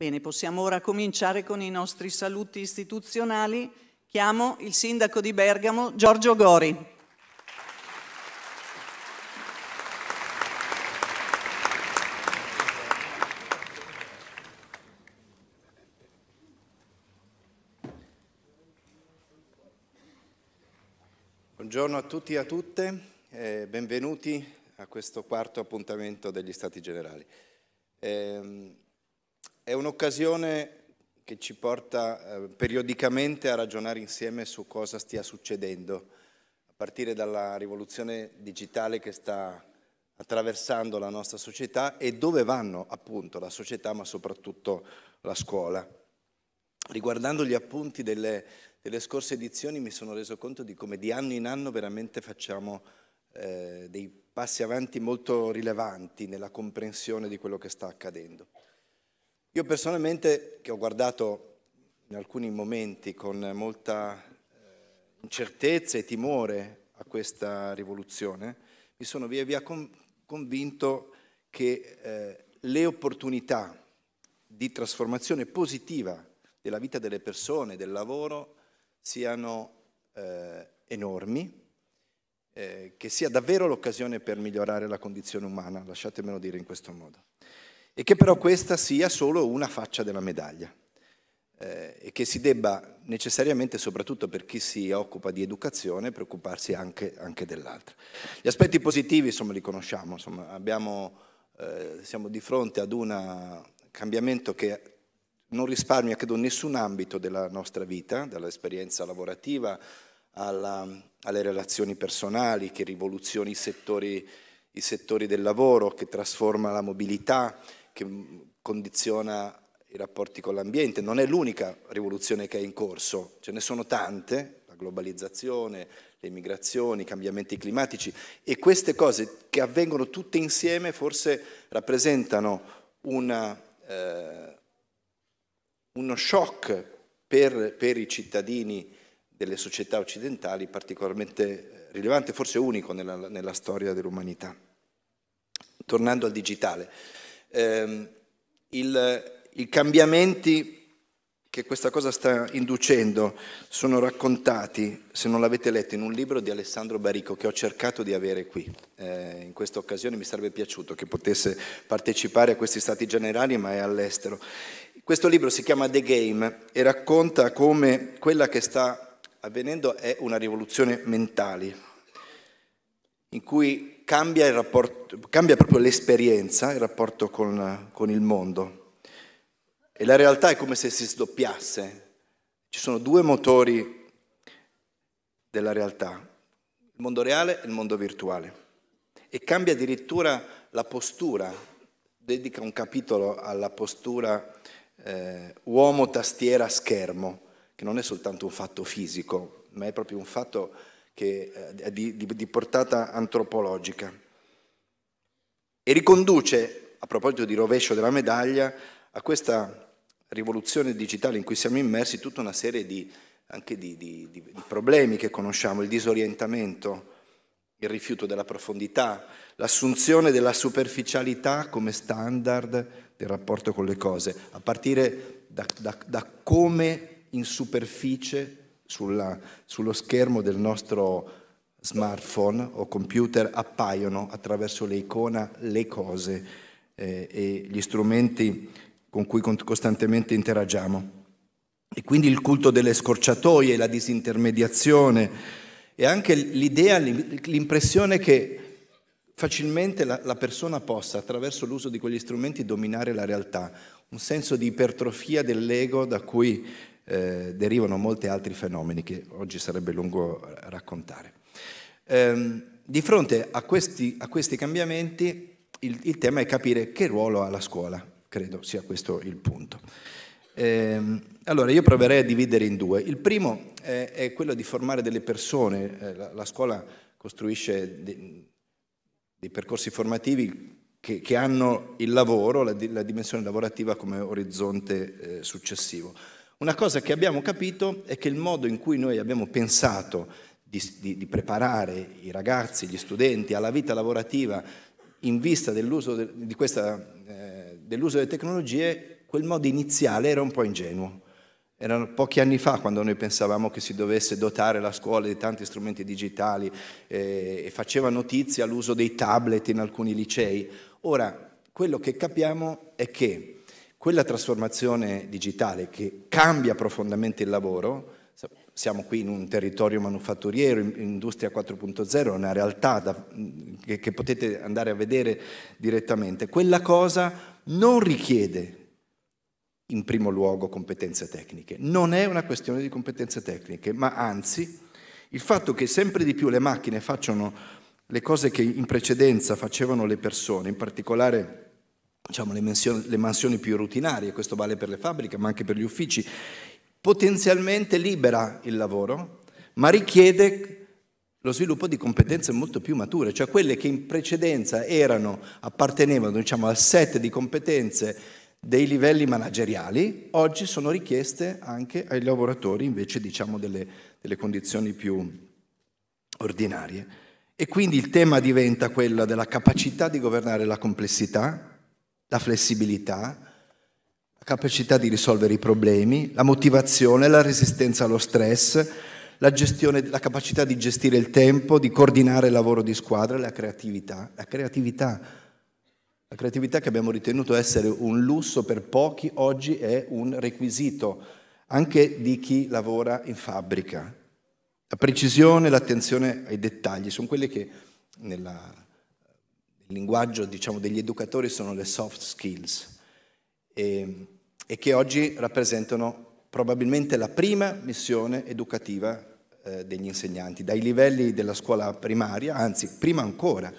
Bene, possiamo ora cominciare con i nostri saluti istituzionali. Chiamo il sindaco di Bergamo, Giorgio Gori. Buongiorno a tutti e a tutte, eh, benvenuti a questo quarto appuntamento degli Stati Generali. Eh, è un'occasione che ci porta eh, periodicamente a ragionare insieme su cosa stia succedendo, a partire dalla rivoluzione digitale che sta attraversando la nostra società e dove vanno appunto la società ma soprattutto la scuola. Riguardando gli appunti delle, delle scorse edizioni mi sono reso conto di come di anno in anno veramente facciamo eh, dei passi avanti molto rilevanti nella comprensione di quello che sta accadendo. Io personalmente, che ho guardato in alcuni momenti con molta eh, incertezza e timore a questa rivoluzione, mi sono via via convinto che eh, le opportunità di trasformazione positiva della vita delle persone, del lavoro, siano eh, enormi, eh, che sia davvero l'occasione per migliorare la condizione umana, lasciatemelo dire in questo modo e che però questa sia solo una faccia della medaglia eh, e che si debba necessariamente, soprattutto per chi si occupa di educazione, preoccuparsi anche, anche dell'altra. Gli aspetti positivi insomma, li conosciamo, insomma, abbiamo, eh, siamo di fronte ad un cambiamento che non risparmia credo nessun ambito della nostra vita, dall'esperienza lavorativa alla, alle relazioni personali, che rivoluzioni i settori, i settori del lavoro, che trasforma la mobilità, che mm, condiziona i rapporti con l'ambiente. Non è l'unica rivoluzione che è in corso, ce ne sono tante, la globalizzazione, le migrazioni, i cambiamenti climatici e queste cose che avvengono tutte insieme forse rappresentano una, eh, uno shock per, per, i cittadini delle società occidentali particolarmente eh, rilevante, forse unico nella, nella storia dell'umanità. Tornando al digitale eh, i cambiamenti che questa cosa sta inducendo sono raccontati, se non l'avete letto, in un libro di Alessandro Barico che ho cercato di avere qui. Eh, in questa occasione mi sarebbe piaciuto che potesse partecipare a questi stati generali, ma è all'estero. Questo libro si chiama The Game e racconta come quella che sta avvenendo è una rivoluzione mentale, in cui cambia, rapporto, cambia proprio l'esperienza, il rapporto con, con il mondo. E la realtà è come se si sdoppiasse. Ci sono due motori della realtà, il mondo reale e il mondo virtuale. E cambia addirittura la postura, dedica un capitolo alla postura eh, uomo tastiera schermo, che non è soltanto un fatto fisico, ma è proprio un fatto che, eh, di, di, di portata antropologica. E riconduce, a proposito di rovescio della medaglia, a questa rivoluzione digitale in cui siamo immersi tutta una serie di, anche di, di, di, problemi che conosciamo, il disorientamento, il rifiuto della profondità, l'assunzione della superficialità come standard del rapporto con le cose, a partire da, da, da come in superficie sulla, sullo schermo del nostro smartphone o computer appaiono attraverso le icone le cose eh, e gli strumenti con cui costantemente interagiamo. E quindi il culto delle scorciatoie, la disintermediazione e anche l'idea, l'impressione che facilmente la, la, persona possa, attraverso l'uso di quegli strumenti, dominare la realtà, un senso di ipertrofia dell'ego da cui eh, derivano molti altri fenomeni che oggi sarebbe lungo raccontare. Ehm, di fronte a questi, a questi cambiamenti il, il, tema è capire che ruolo ha la scuola, credo sia questo il punto. Ehm, allora io proverei a dividere in due. Il primo è, è quello di formare delle persone, eh, la, la, scuola costruisce dei, dei percorsi formativi che, che, hanno il lavoro, la, la dimensione lavorativa come orizzonte eh, successivo. Una cosa che abbiamo capito è che il modo in cui noi abbiamo pensato di, di, di preparare i ragazzi, gli studenti alla vita lavorativa in vista dell'uso, de, questa, eh, dell'uso delle tecnologie, quel modo iniziale era un po' ingenuo. Erano pochi anni fa quando noi pensavamo che si dovesse dotare la scuola di tanti strumenti digitali eh, e faceva notizia l'uso dei tablet in alcuni licei. Ora, quello che capiamo è che quella trasformazione digitale che cambia profondamente il lavoro, siamo qui in un territorio manufatturiero, Industria 4.0 una realtà da, che, che potete andare a vedere direttamente, quella cosa non richiede in primo luogo competenze tecniche. Non è una questione di competenze tecniche, ma anzi il fatto che sempre di più le macchine facciano le cose che in precedenza facevano le persone, in particolare diciamo, le, mansioni, le mansioni più rutinarie, questo vale per le fabbriche ma anche per gli uffici, potenzialmente libera il lavoro, ma richiede lo sviluppo di competenze molto più mature, cioè quelle che in precedenza erano, appartenevano diciamo, al set di competenze dei livelli manageriali, oggi sono richieste anche ai lavoratori invece diciamo, delle, delle condizioni più ordinarie. E quindi il tema diventa quello della capacità di governare la complessità, la flessibilità, la capacità di risolvere i problemi, la motivazione, la resistenza allo stress, la, gestione, la capacità di gestire il tempo, di coordinare il lavoro di squadra, la creatività. La creatività, la creatività che abbiamo ritenuto essere un lusso per pochi, oggi è un requisito anche di chi lavora in fabbrica. La precisione, l'attenzione ai dettagli sono quelle che nella il linguaggio diciamo, degli educatori sono le soft skills e, e, che oggi rappresentano probabilmente la prima missione educativa eh, degli insegnanti, dai livelli della scuola primaria, anzi prima ancora,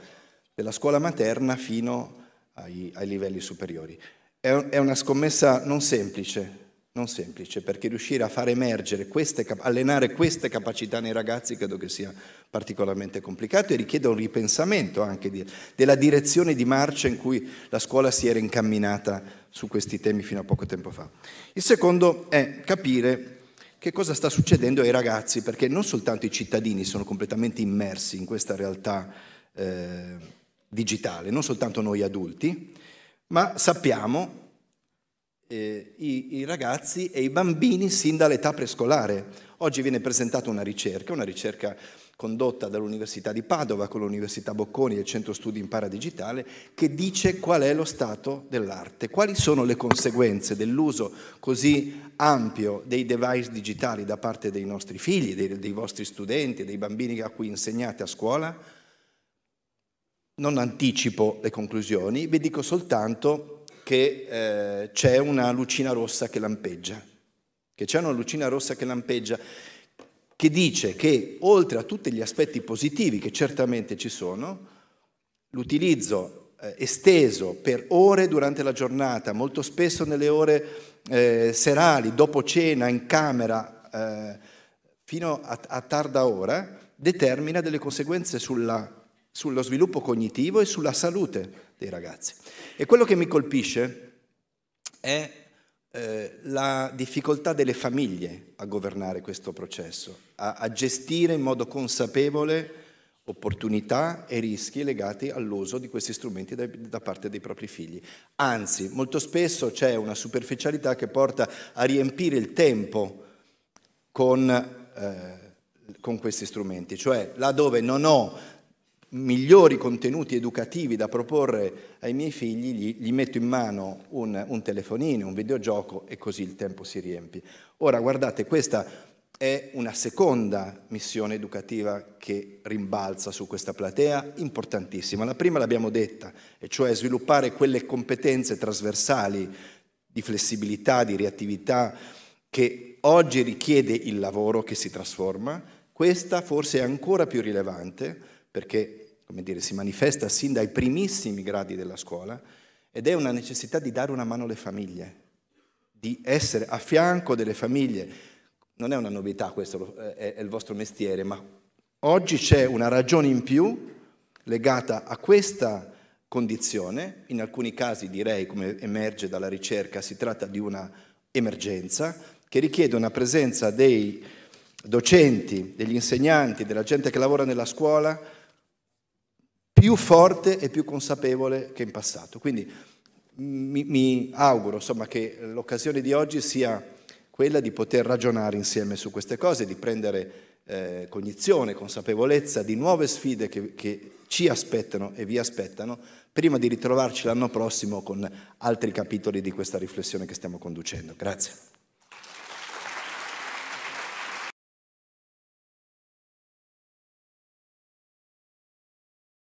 della scuola materna fino ai, ai livelli superiori. È, è una scommessa non semplice, non semplice, perché riuscire a far emergere queste, allenare queste capacità nei ragazzi credo che sia particolarmente complicato e richiede un ripensamento anche di, della direzione di marcia in cui la scuola si era incamminata su questi temi fino a poco tempo fa. Il secondo è capire che cosa sta succedendo ai ragazzi, perché non soltanto i cittadini sono completamente immersi in questa realtà eh, digitale, non soltanto noi adulti, ma sappiamo eh, i, i ragazzi e i bambini sin dall'età prescolare. Oggi viene presentata una ricerca, una ricerca condotta dall'Università di Padova con l'Università Bocconi e il Centro Studi Impara Digitale, che dice qual è lo stato dell'arte, quali sono le conseguenze dell'uso così ampio dei device digitali da parte dei nostri figli, dei, dei vostri studenti, dei bambini a cui insegnate a scuola. Non anticipo le conclusioni, vi dico soltanto che eh, c'è una lucina rossa che lampeggia, che c'è una lucina rossa che lampeggia che dice che oltre a tutti gli aspetti positivi che certamente ci sono, l'utilizzo eh, esteso per ore durante la giornata, molto spesso nelle ore eh, serali, dopo cena, in camera, eh, fino a, a tarda ora, determina delle conseguenze sulla sullo sviluppo cognitivo e sulla salute dei ragazzi. E quello che mi colpisce è eh, la difficoltà delle famiglie a governare questo processo, a, a gestire in modo consapevole opportunità e rischi legati all'uso di questi strumenti da, da, parte dei propri figli. Anzi, molto spesso c'è una superficialità che porta a riempire il tempo con, eh, con questi strumenti, cioè laddove non ho migliori contenuti educativi da proporre ai miei figli, gli, gli metto in mano un, un, telefonino, un videogioco e così il tempo si riempie. Ora guardate, questa è una seconda missione educativa che rimbalza su questa platea, importantissima. La prima l'abbiamo detta, e cioè sviluppare quelle competenze trasversali di flessibilità, di reattività che oggi richiede il lavoro che si trasforma. Questa forse è ancora più rilevante perché dire, si manifesta sin dai primissimi gradi della scuola ed è una necessità di dare una mano alle famiglie, di essere a fianco delle famiglie. Non è una novità questo, eh, è il vostro mestiere, ma oggi c'è una ragione in più legata a questa condizione, in alcuni casi direi, come emerge dalla ricerca, si tratta di una emergenza che richiede una presenza dei docenti, degli insegnanti, della gente che lavora nella scuola, più forte e più consapevole che in passato. Quindi mm, mi, mi auguro insomma, che l'occasione di oggi sia quella di poter ragionare insieme su queste cose, di prendere eh, cognizione, consapevolezza di nuove sfide che, che ci aspettano e vi aspettano, prima di ritrovarci l'anno prossimo con altri capitoli di questa riflessione che stiamo conducendo. Grazie.